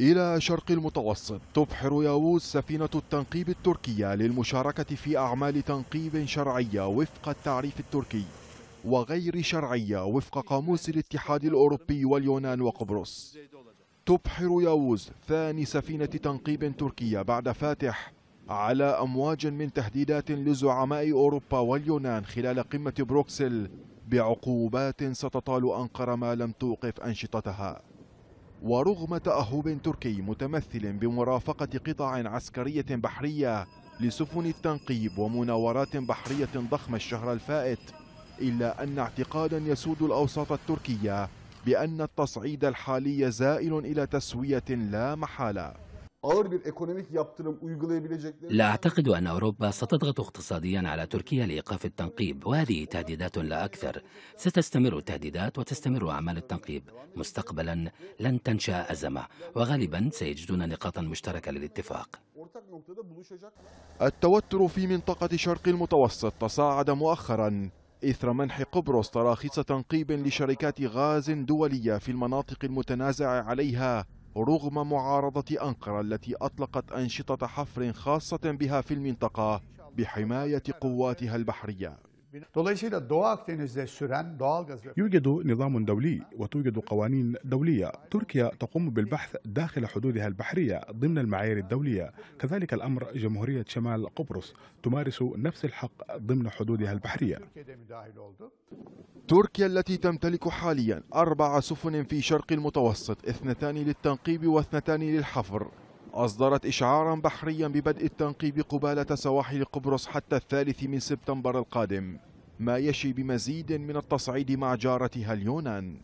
إلى شرق المتوسط تبحر ياووز سفينة التنقيب التركية للمشاركة في أعمال تنقيب شرعية وفق التعريف التركي وغير شرعية وفق قاموس الاتحاد الأوروبي واليونان وقبرص تبحر ياووز ثاني سفينة تنقيب تركية بعد فاتح على أمواج من تهديدات لزعماء أوروبا واليونان خلال قمة بروكسل بعقوبات ستطال أنقرة ما لم توقف أنشطتها ورغم تأهب تركي متمثل بمرافقة قطع عسكرية بحرية لسفن التنقيب ومناورات بحرية ضخمة الشهر الفائت إلا أن اعتقادا يسود الأوساط التركية بأن التصعيد الحالي زائل إلى تسوية لا محالة لا أعتقد أن أوروبا ستضغط اقتصاديا على تركيا لإيقاف التنقيب وهذه تهديدات لا أكثر ستستمر التهديدات وتستمر أعمال التنقيب مستقبلا لن تنشأ أزمة وغالبا سيجدون نقاطا مشتركة للاتفاق التوتر في منطقة شرق المتوسط تصاعد مؤخرا إثر منح قبرص تراخيص تنقيب لشركات غاز دولية في المناطق المتنازع عليها رغم معارضة أنقرة التي أطلقت أنشطة حفر خاصة بها في المنطقة بحماية قواتها البحرية يوجد نظام دولي وتوجد قوانين دولية تركيا تقوم بالبحث داخل حدودها البحرية ضمن المعايير الدولية كذلك الأمر جمهورية شمال قبرص تمارس نفس الحق ضمن حدودها البحرية تركيا التي تمتلك حاليا أربع سفن في شرق المتوسط اثنتان للتنقيب واثنتان للحفر أصدرت إشعارا بحريا ببدء التنقيب قبالة سواحل قبرص حتى الثالث من سبتمبر القادم ما يشي بمزيد من التصعيد مع جارتها اليونان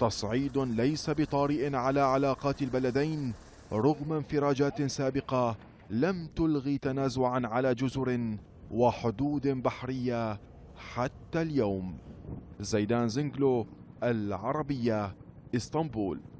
تصعيد ليس بطارئ على علاقات البلدين رغم انفراجات سابقة لم تلغي تنازعا على جزر وحدود بحرية حتى اليوم زيدان زنجلو العربية اسطنبول